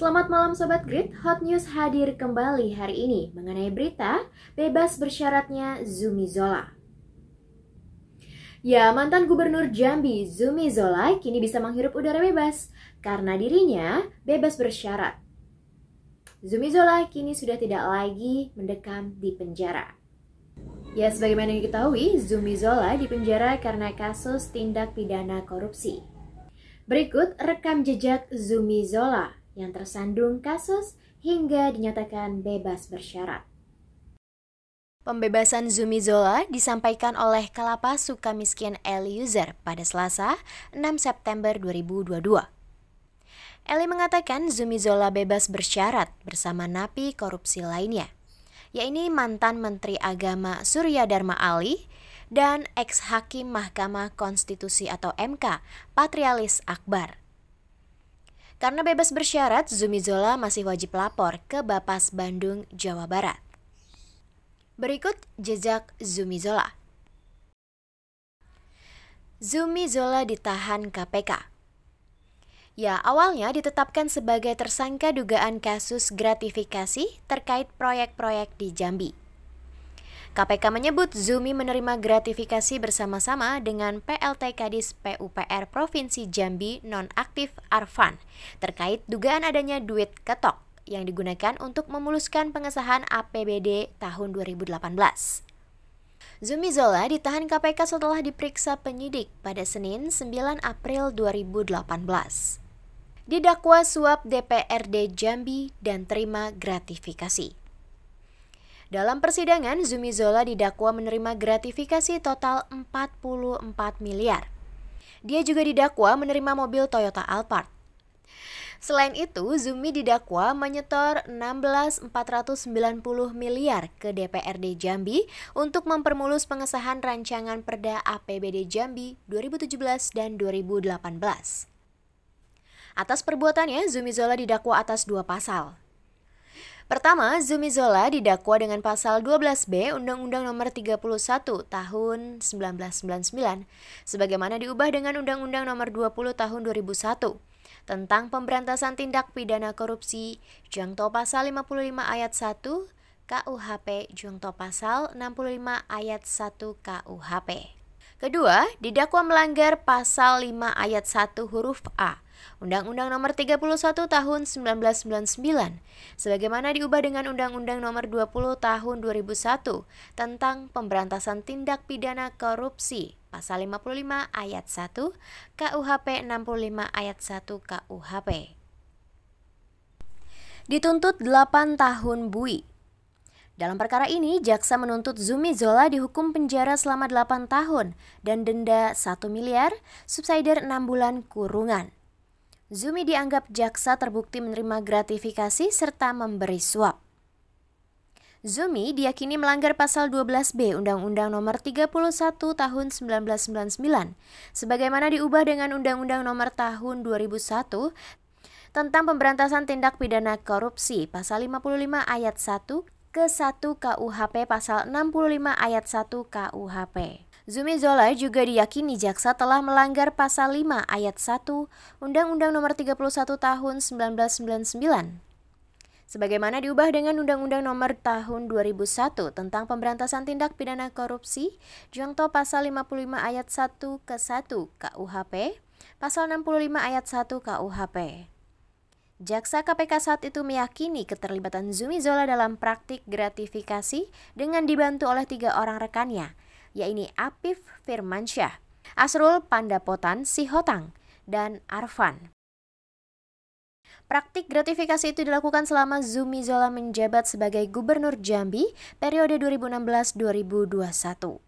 Selamat malam Sobat Grid, Hot News hadir kembali hari ini mengenai berita bebas bersyaratnya Zumi Zola. Ya, mantan gubernur Jambi Zumi Zola kini bisa menghirup udara bebas karena dirinya bebas bersyarat. Zumi Zola kini sudah tidak lagi mendekam di penjara. Ya, sebagaimana diketahui, Zumi Zola dipenjara karena kasus tindak pidana korupsi. Berikut rekam jejak Zumi Zola yang tersandung kasus hingga dinyatakan bebas bersyarat. Pembebasan Zumi Zola disampaikan oleh Kalapas Suka Miskin User pada Selasa 6 September 2022. Eli mengatakan Zumi Zola bebas bersyarat bersama napi korupsi lainnya, yaitu mantan Menteri Agama Surya Dharma Ali dan ex-hakim Mahkamah Konstitusi atau MK Patrialis Akbar. Karena bebas bersyarat, Zumi Zola masih wajib lapor ke Bapas Bandung, Jawa Barat. Berikut jejak Zumi Zola. Zumi Zola ditahan KPK. Ya, awalnya ditetapkan sebagai tersangka dugaan kasus gratifikasi terkait proyek-proyek di Jambi. KPK menyebut Zumi menerima gratifikasi bersama-sama dengan PLT Kadis PUPR Provinsi Jambi nonaktif Arfan terkait dugaan adanya duit ketok yang digunakan untuk memuluskan pengesahan APBD tahun 2018. Zumi Zola ditahan KPK setelah diperiksa penyidik pada Senin 9 April 2018. Didakwa suap DPRD Jambi dan terima gratifikasi. Dalam persidangan, Zumi Zola didakwa menerima gratifikasi total 44 miliar. Dia juga didakwa menerima mobil Toyota Alphard. Selain itu, Zumi didakwa menyetor 16.490 miliar ke DPRD Jambi untuk mempermulus pengesahan rancangan Perda APBD Jambi 2017 dan 2018. Atas perbuatannya, Zumi Zola didakwa atas dua pasal, Pertama, Zumi Zola didakwa dengan pasal 12B Undang-Undang Nomor 31 Tahun 1999 sebagaimana diubah dengan Undang-Undang Nomor 20 Tahun 2001 tentang pemberantasan tindak pidana korupsi jangto pasal 55 ayat 1 KUHP jungto pasal 65 ayat 1 KUHP. Kedua, didakwa melanggar pasal 5 ayat 1 huruf A Undang-Undang Nomor 31 Tahun 1999 sebagaimana diubah dengan Undang-Undang Nomor 20 Tahun 2001 tentang Pemberantasan Tindak Pidana Korupsi pasal 55 ayat 1 KUHP 65 ayat 1 KUHP. Dituntut 8 tahun bui dalam perkara ini, jaksa menuntut Zumi Zola dihukum penjara selama 8 tahun dan denda 1 miliar, subsider 6 bulan kurungan. Zumi dianggap jaksa terbukti menerima gratifikasi serta memberi suap. Zumi diyakini melanggar pasal 12B Undang-Undang Nomor 31 Tahun 1999 sebagaimana diubah dengan Undang-Undang Nomor Tahun 2001 tentang pemberantasan tindak pidana korupsi pasal 55 ayat 1 ke 1 KUHP pasal 65 ayat 1 KUHP. Zumi Zola juga diyakini jaksa telah melanggar pasal 5 ayat 1 Undang-Undang Nomor 31 Tahun 1999 sebagaimana diubah dengan Undang-Undang Nomor Tahun 2001 tentang Pemberantasan Tindak Pidana Korupsi, jungto pasal 55 ayat 1 ke 1 KUHP, pasal 65 ayat 1 KUHP. Jaksa KPK saat itu meyakini keterlibatan Zumi Zola dalam praktik gratifikasi dengan dibantu oleh tiga orang rekannya, yaitu Apif Firmansyah, Asrul Pandapotan Sihotang, dan Arfan. Praktik gratifikasi itu dilakukan selama Zumi Zola menjabat sebagai Gubernur Jambi periode 2016-2021.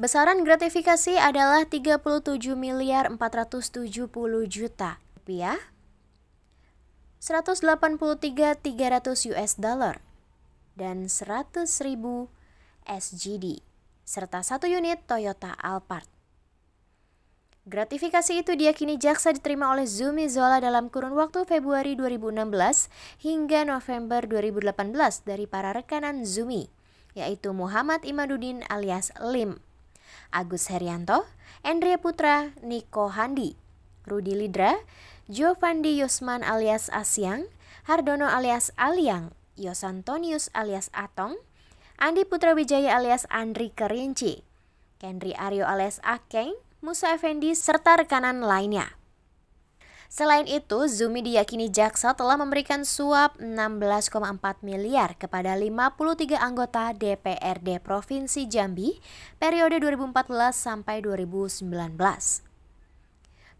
Besaran gratifikasi adalah 37 miliar 470 juta rupiah, 300 US dollar, dan ribu SGD serta satu unit Toyota Alphard. Gratifikasi itu diakini jaksa diterima oleh Zumi Zola dalam kurun waktu Februari 2016 hingga November 2018 dari para rekanan Zumi, yaitu Muhammad Imaduddin alias Lim, Agus Herianto, Andrea Putra, Niko Handi, Rudi Lidra, Giovanni Yusman alias Asyang, Hardono alias Aliang, Yosantonius alias Atong, Andi Putra Wijaya alias Andri Kerinci, Kendri Aryo alias Akeng, Musa Effendi, serta rekanan lainnya. Selain itu, Zumi diyakini jaksa telah memberikan suap 16,4 miliar kepada 53 anggota DPRD Provinsi Jambi periode 2014 sampai 2019.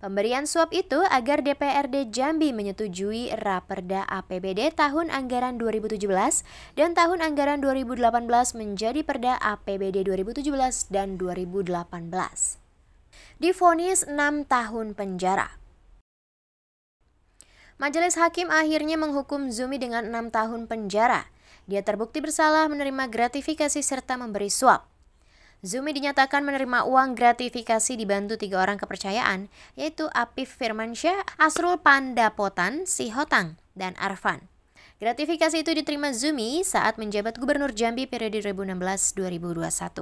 Pemberian suap itu agar DPRD Jambi menyetujui Raperda APBD tahun anggaran 2017 dan tahun anggaran 2018 menjadi Perda APBD 2017 dan 2018. Difonis 6 tahun penjara. Majelis Hakim akhirnya menghukum Zumi dengan 6 tahun penjara. Dia terbukti bersalah menerima gratifikasi serta memberi suap. Zumi dinyatakan menerima uang gratifikasi dibantu tiga orang kepercayaan, yaitu Apif Firmansyah, Asrul Pandapotan, Sihotang, dan Arfan. Gratifikasi itu diterima Zumi saat menjabat Gubernur Jambi periode 2016-2021.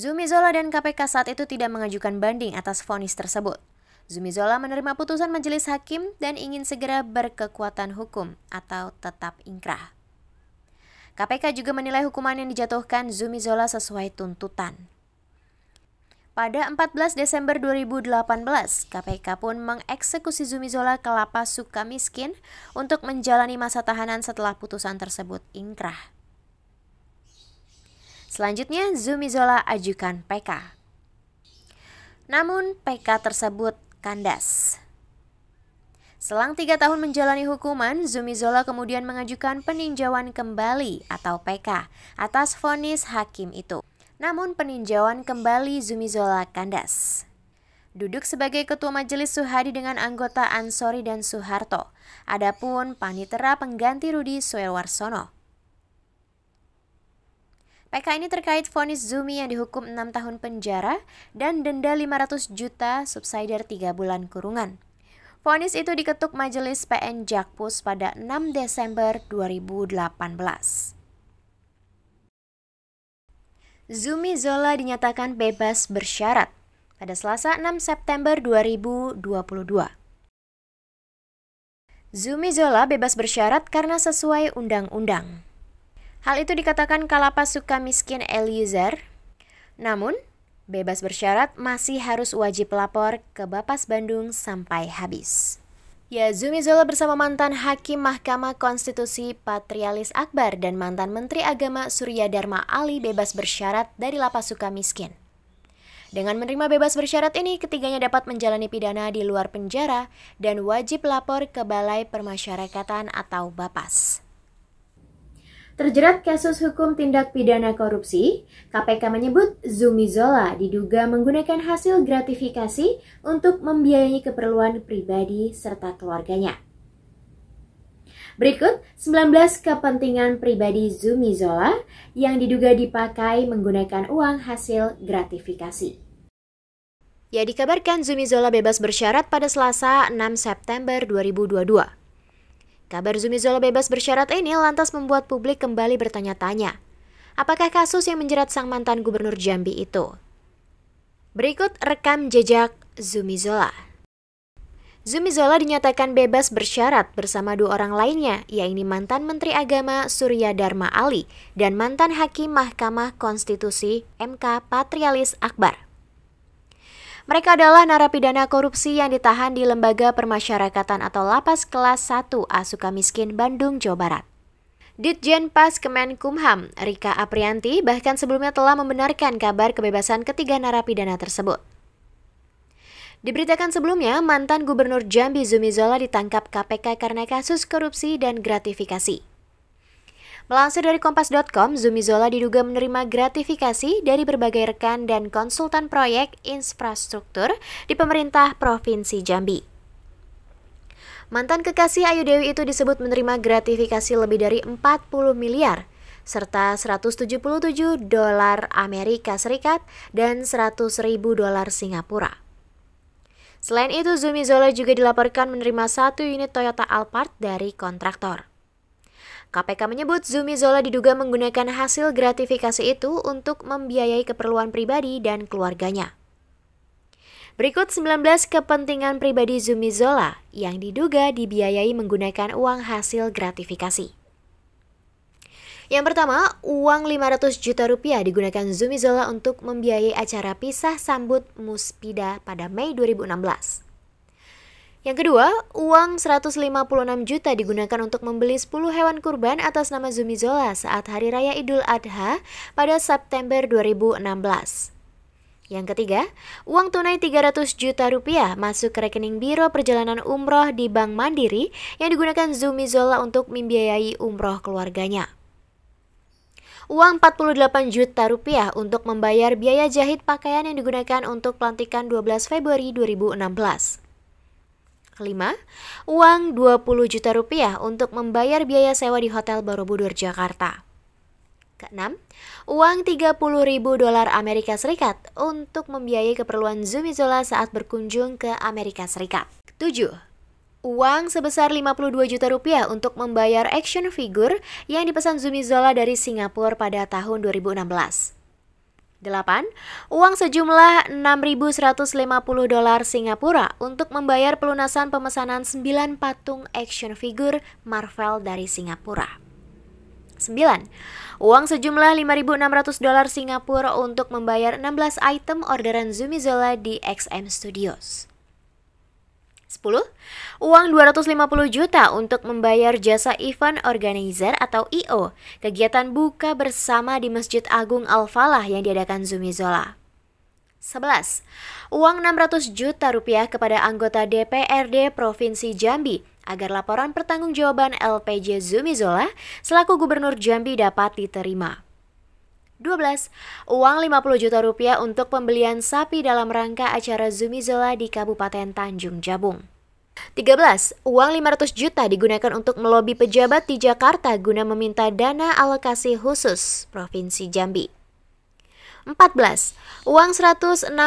Zumi Zola dan KPK saat itu tidak mengajukan banding atas vonis tersebut. Zumi Zola menerima putusan majelis hakim dan ingin segera berkekuatan hukum atau tetap ingkrah. KPK juga menilai hukuman yang dijatuhkan Zumi Zola sesuai tuntutan. Pada 14 Desember 2018, KPK pun mengeksekusi Zumi Zola ke lapas suka miskin untuk menjalani masa tahanan setelah putusan tersebut inkrah. Selanjutnya, Zumi Zola ajukan PK. Namun, PK tersebut kandas. Selang tiga tahun menjalani hukuman, Zumi Zola kemudian mengajukan peninjauan kembali atau PK atas vonis hakim itu. Namun peninjauan kembali Zumi Zola kandas. Duduk sebagai ketua majelis Suhadi dengan anggota Ansori dan Soeharto. Adapun panitera pengganti Rudi Soewarsono. PK ini terkait vonis Zumi yang dihukum 6 tahun penjara dan denda 500 juta subsider 3 bulan kurungan. Ponis itu diketuk Majelis PN Jakpus pada 6 Desember 2018. Zumi Zola dinyatakan bebas bersyarat pada Selasa 6 September 2022. Zumi Zola bebas bersyarat karena sesuai undang-undang. Hal itu dikatakan Kalapas Suka Miskin Eliezer. Namun, Bebas bersyarat masih harus wajib lapor ke Bapas Bandung sampai habis. Ya, Zumi Zola bersama mantan Hakim Mahkamah Konstitusi Patrialis Akbar dan mantan Menteri Agama Surya Dharma Ali bebas bersyarat dari lapas suka miskin. Dengan menerima bebas bersyarat ini, ketiganya dapat menjalani pidana di luar penjara dan wajib lapor ke Balai Permasyarakatan atau BAPAS. Terjerat kasus hukum tindak pidana korupsi, KPK menyebut Zumi Zola diduga menggunakan hasil gratifikasi untuk membiayai keperluan pribadi serta keluarganya. Berikut 19 kepentingan pribadi Zumi Zola yang diduga dipakai menggunakan uang hasil gratifikasi. Ya dikabarkan Zumi Zola bebas bersyarat pada Selasa 6 September 2022. Kabar Zumi Zola bebas bersyarat ini lantas membuat publik kembali bertanya-tanya. Apakah kasus yang menjerat sang mantan gubernur Jambi itu? Berikut rekam jejak Zumi Zola. Zumi Zola dinyatakan bebas bersyarat bersama dua orang lainnya, yaitu mantan Menteri Agama Surya Dharma Ali dan mantan Hakim Mahkamah Konstitusi MK Patrialis Akbar. Mereka adalah narapidana korupsi yang ditahan di Lembaga Permasyarakatan atau Lapas Kelas 1A Miskin Bandung, Jawa Barat. Ditjen Pas Kemenkumham, Rika Aprianti, bahkan sebelumnya telah membenarkan kabar kebebasan ketiga narapidana tersebut. Diberitakan sebelumnya, mantan Gubernur Jambi Zumi Zola ditangkap KPK karena kasus korupsi dan gratifikasi. Melansir dari Kompas.com, Zumi Zola diduga menerima gratifikasi dari berbagai rekan dan konsultan proyek infrastruktur di pemerintah Provinsi Jambi. Mantan kekasih Ayu Dewi itu disebut menerima gratifikasi lebih dari 40 miliar serta 177 dolar Amerika Serikat dan 100 ribu dolar Singapura. Selain itu, Zumi Zola juga dilaporkan menerima satu unit Toyota Alphard dari kontraktor. KPK menyebut Zumi Zola diduga menggunakan hasil gratifikasi itu untuk membiayai keperluan pribadi dan keluarganya. Berikut 19 kepentingan pribadi Zumi Zola yang diduga dibiayai menggunakan uang hasil gratifikasi. Yang pertama, uang 500 juta rupiah digunakan Zumi Zola untuk membiayai acara pisah sambut Muspida pada Mei 2016. Yang kedua, uang 156 juta digunakan untuk membeli 10 hewan kurban atas nama Zumi Zola saat Hari Raya Idul Adha pada September 2016. Yang ketiga, uang tunai 300 juta rupiah masuk ke rekening Biro Perjalanan Umroh di Bank Mandiri yang digunakan Zumi Zola untuk membiayai umroh keluarganya uang 48 juta rupiah untuk membayar biaya jahit pakaian yang digunakan untuk pelantikan 12 Februari 2016. Kelima, uang 20 juta rupiah untuk membayar biaya sewa di Hotel Borobudur, Jakarta. Keenam, uang 30 ribu dolar Amerika Serikat untuk membiayai keperluan Zumi Zola saat berkunjung ke Amerika Serikat. Ketujuh, uang sebesar 52 juta rupiah untuk membayar action figure yang dipesan Zumi Zola dari Singapura pada tahun 2016. 8. Uang sejumlah 6.150 dolar Singapura untuk membayar pelunasan pemesanan 9 patung action figure Marvel dari Singapura. 9. Uang sejumlah 5.600 dolar Singapura untuk membayar 16 item orderan Zumi Zola di XM Studios. 10. Uang 250 juta untuk membayar jasa event organizer atau IO, e kegiatan buka bersama di Masjid Agung Al-Falah yang diadakan Zumi Zola. 11. Uang 600 juta rupiah kepada anggota DPRD Provinsi Jambi agar laporan pertanggungjawaban LPJ Zumi Zola selaku Gubernur Jambi dapat diterima. 12. Uang 50 juta rupiah untuk pembelian sapi dalam rangka acara Zumizola di Kabupaten Tanjung Jabung. 13. Uang 500 juta digunakan untuk melobi pejabat di Jakarta guna meminta dana alokasi khusus Provinsi Jambi. 14. Uang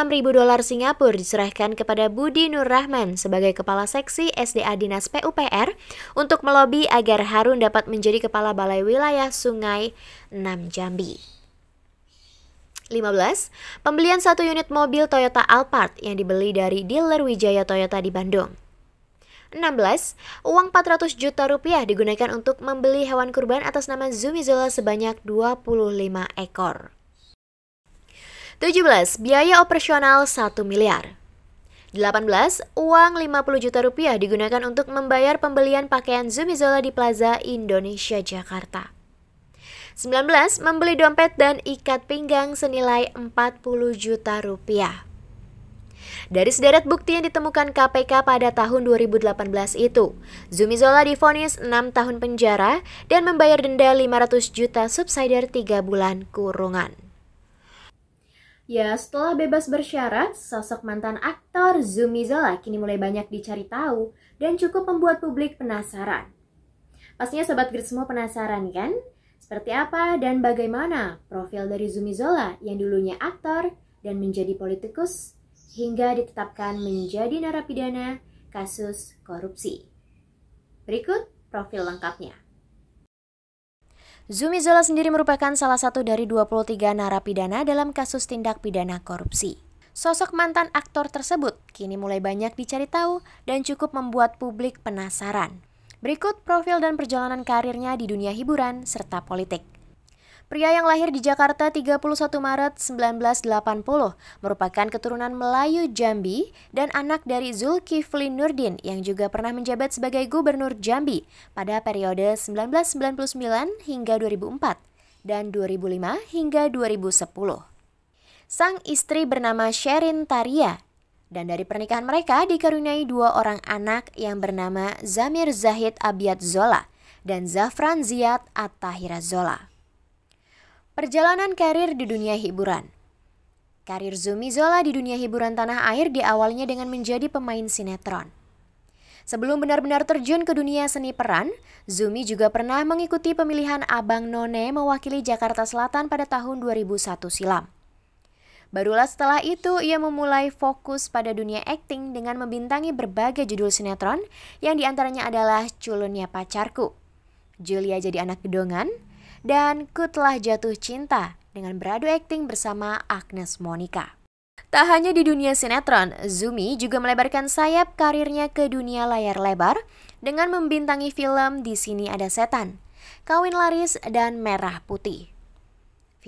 ribu dolar Singapura diserahkan kepada Budi Nur Rahman sebagai Kepala Seksi SDA Dinas PUPR untuk melobi agar Harun dapat menjadi Kepala Balai Wilayah Sungai 6 Jambi. 15. Pembelian satu unit mobil Toyota Alphard yang dibeli dari dealer Wijaya Toyota di Bandung. 16. Uang 400 juta rupiah digunakan untuk membeli hewan kurban atas nama Zumi Zola sebanyak 25 ekor. 17. Biaya operasional 1 miliar. 18. Uang 50 juta rupiah digunakan untuk membayar pembelian pakaian Zumi Zola di Plaza Indonesia Jakarta. 19. Membeli dompet dan ikat pinggang senilai 40 juta rupiah. Dari sederet bukti yang ditemukan KPK pada tahun 2018 itu, Zumi Zola difonis 6 tahun penjara dan membayar denda 500 juta subsidiar 3 bulan kurungan. Ya, setelah bebas bersyarat, sosok mantan aktor Zumi Zola kini mulai banyak dicari tahu dan cukup membuat publik penasaran. Pastinya sobat grid semua penasaran kan? Seperti apa dan bagaimana profil dari Zumi Zola yang dulunya aktor dan menjadi politikus hingga ditetapkan menjadi narapidana kasus korupsi. Berikut profil lengkapnya. Zumi Zola sendiri merupakan salah satu dari 23 narapidana dalam kasus tindak pidana korupsi. Sosok mantan aktor tersebut kini mulai banyak dicari tahu dan cukup membuat publik penasaran. Berikut profil dan perjalanan karirnya di dunia hiburan serta politik. Pria yang lahir di Jakarta 31 Maret 1980 merupakan keturunan Melayu Jambi dan anak dari Zulkifli Nurdin yang juga pernah menjabat sebagai gubernur Jambi pada periode 1999 hingga 2004 dan 2005 hingga 2010. Sang istri bernama Sherin Taria dan dari pernikahan mereka dikaruniai dua orang anak yang bernama Zamir Zahid Abiat Zola dan Zafran Ziyad Attahira Zola. Perjalanan karir di dunia hiburan Karir Zumi Zola di dunia hiburan tanah air diawalnya dengan menjadi pemain sinetron. Sebelum benar-benar terjun ke dunia seni peran, Zumi juga pernah mengikuti pemilihan Abang None mewakili Jakarta Selatan pada tahun 2001 silam. Barulah setelah itu ia memulai fokus pada dunia akting dengan membintangi berbagai judul sinetron yang diantaranya adalah Culunnya Pacarku, Julia Jadi Anak Gedongan, dan Kutlah Jatuh Cinta dengan beradu akting bersama Agnes Monica. Tak hanya di dunia sinetron, Zumi juga melebarkan sayap karirnya ke dunia layar lebar dengan membintangi film Di Sini Ada Setan, Kawin Laris, dan Merah Putih.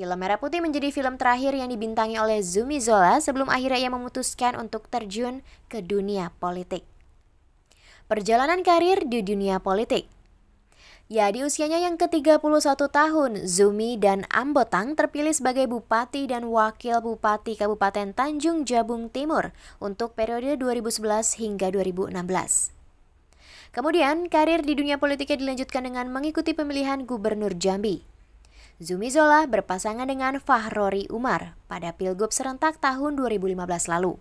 Film Merah Putih menjadi film terakhir yang dibintangi oleh Zumi Zola sebelum akhirnya ia memutuskan untuk terjun ke dunia politik. Perjalanan karir di dunia politik Ya, di usianya yang ke-31 tahun, Zumi dan Ambotang terpilih sebagai Bupati dan Wakil Bupati Kabupaten Tanjung Jabung Timur untuk periode 2011 hingga 2016. Kemudian, karir di dunia politiknya dilanjutkan dengan mengikuti pemilihan Gubernur Jambi. Zumi Zola berpasangan dengan Fahrori Umar pada Pilgub serentak tahun 2015 lalu.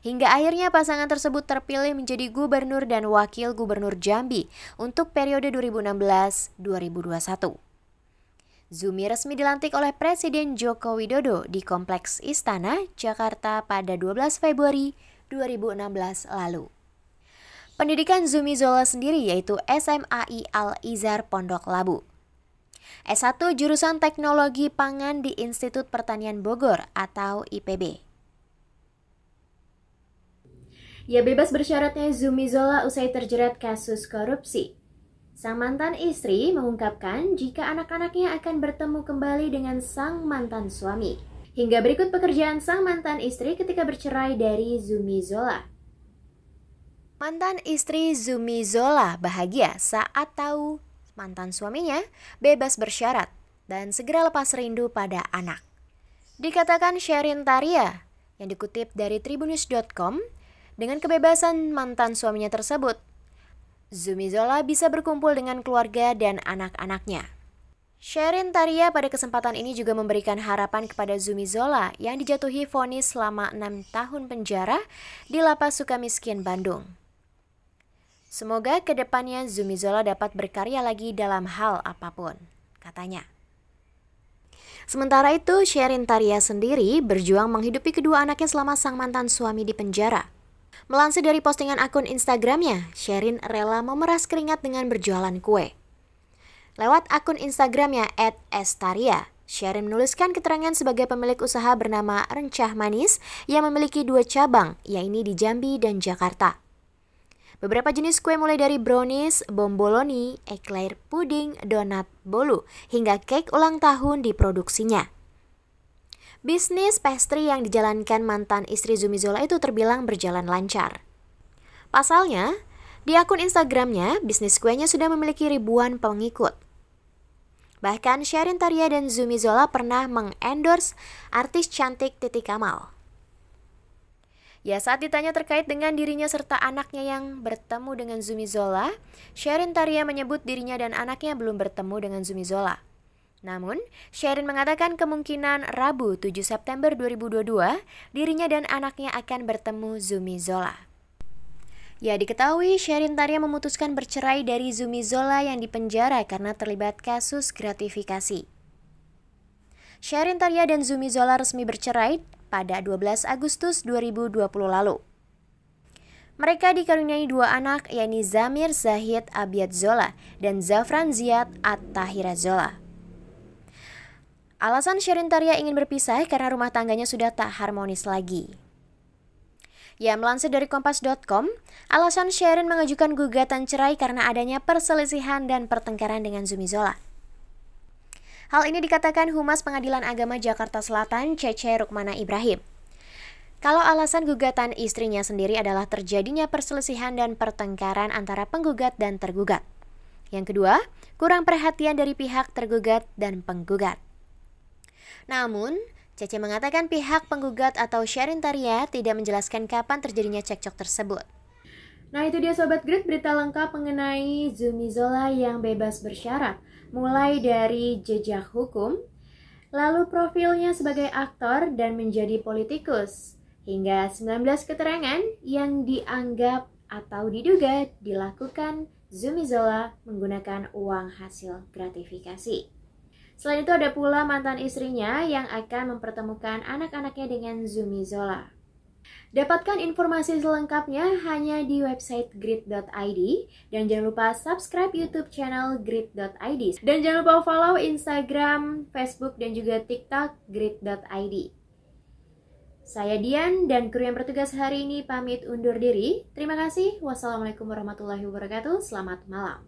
Hingga akhirnya pasangan tersebut terpilih menjadi gubernur dan wakil gubernur Jambi untuk periode 2016-2021. Zumi resmi dilantik oleh Presiden Joko Widodo di Kompleks Istana, Jakarta pada 12 Februari 2016 lalu. Pendidikan Zumi Zola sendiri yaitu SMAI al izar Pondok Labu. S1 jurusan Teknologi Pangan di Institut Pertanian Bogor atau IPB. Ia ya, bebas bersyaratnya Zumi Zola usai terjerat kasus korupsi. Sang mantan istri mengungkapkan jika anak-anaknya akan bertemu kembali dengan sang mantan suami. Hingga berikut pekerjaan sang mantan istri ketika bercerai dari Zumi Zola. Mantan istri Zumi Zola bahagia saat tahu mantan suaminya bebas bersyarat dan segera lepas rindu pada anak. Dikatakan Sherin Taria yang dikutip dari tribunnews.com dengan kebebasan mantan suaminya tersebut, Zumi Zola bisa berkumpul dengan keluarga dan anak-anaknya. Sherin Taria pada kesempatan ini juga memberikan harapan kepada Zumi Zola yang dijatuhi vonis selama enam tahun penjara di Lapas Sukamiskin, Bandung. Semoga kedepannya Zumi Zola dapat berkarya lagi dalam hal apapun, katanya. Sementara itu, Sherin Taria sendiri berjuang menghidupi kedua anaknya selama sang mantan suami di penjara. Melansir dari postingan akun Instagramnya, Sherin rela memeras keringat dengan berjualan kue. Lewat akun Instagramnya @estaria, Sherin menuliskan keterangan sebagai pemilik usaha bernama Rencah Manis yang memiliki dua cabang, yaitu di Jambi dan Jakarta. Beberapa jenis kue mulai dari brownies, bomboloni, eclair puding, donat, bolu, hingga cake ulang tahun diproduksinya. Bisnis pastry yang dijalankan mantan istri Zumi Zola itu terbilang berjalan lancar. Pasalnya, di akun Instagramnya, bisnis kuenya sudah memiliki ribuan pengikut. Bahkan Sherin Taria dan Zumi Zola pernah mengendorse artis cantik Titi Kamal. Ya, saat ditanya terkait dengan dirinya serta anaknya yang bertemu dengan Zumi Zola, Sherin Taria menyebut dirinya dan anaknya belum bertemu dengan Zumi Zola. Namun, Sherin mengatakan kemungkinan Rabu 7 September 2022, dirinya dan anaknya akan bertemu Zumi Zola. Ya diketahui Sherin Taria memutuskan bercerai dari Zumi Zola yang dipenjara karena terlibat kasus gratifikasi. Sherin Taria dan Zumi Zola resmi bercerai pada 12 Agustus 2020 lalu. Mereka dikaruniai dua anak yakni Zamir Zahid Abiat Zola dan Zafran Ziyad At-Tahira Zola. Alasan Sherin Tarya ingin berpisah karena rumah tangganya sudah tak harmonis lagi. Ya, melansir dari kompas.com, alasan Sherin mengajukan gugatan cerai karena adanya perselisihan dan pertengkaran dengan Zumi Zola. Hal ini dikatakan Humas Pengadilan Agama Jakarta Selatan, Cece Rukmana Ibrahim. Kalau alasan gugatan istrinya sendiri adalah terjadinya perselisihan dan pertengkaran antara penggugat dan tergugat. Yang kedua, kurang perhatian dari pihak tergugat dan penggugat. Namun, Cece mengatakan pihak penggugat atau Sherin Taria tidak menjelaskan kapan terjadinya cekcok tersebut. Nah itu dia Sobat Grid berita lengkap mengenai Zumi Zola yang bebas bersyarat mulai dari jejak hukum, lalu profilnya sebagai aktor dan menjadi politikus, hingga 19 keterangan yang dianggap atau diduga dilakukan Zumi Zola menggunakan uang hasil gratifikasi. Selain itu ada pula mantan istrinya yang akan mempertemukan anak-anaknya dengan Zumi Zola. Dapatkan informasi selengkapnya hanya di website grid.id dan jangan lupa subscribe YouTube channel grid.id dan jangan lupa follow Instagram, Facebook dan juga TikTok grid.id. Saya Dian dan kru yang bertugas hari ini pamit undur diri. Terima kasih. Wassalamualaikum warahmatullahi wabarakatuh. Selamat malam.